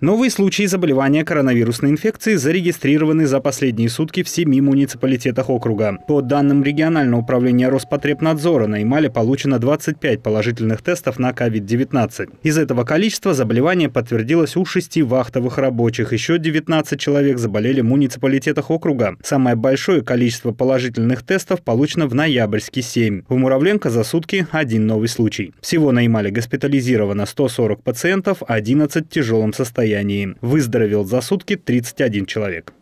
Новые случаи заболевания коронавирусной инфекцией зарегистрированы за последние сутки в семи муниципалитетах округа. По данным регионального управления Роспотребнадзора, на Ямале получено 25 положительных тестов на COVID-19. Из этого количества заболевание подтвердилось у шести вахтовых рабочих. Еще 19 человек заболели в муниципалитетах округа. Самое большое количество положительных тестов получено в ноябрьске 7. В Муравленко за сутки один новый случай. Всего на Ямале госпитализировано 140 пациентов, 11 в тяжелом состоянии состоянии. Выздоровел за сутки 31 человек.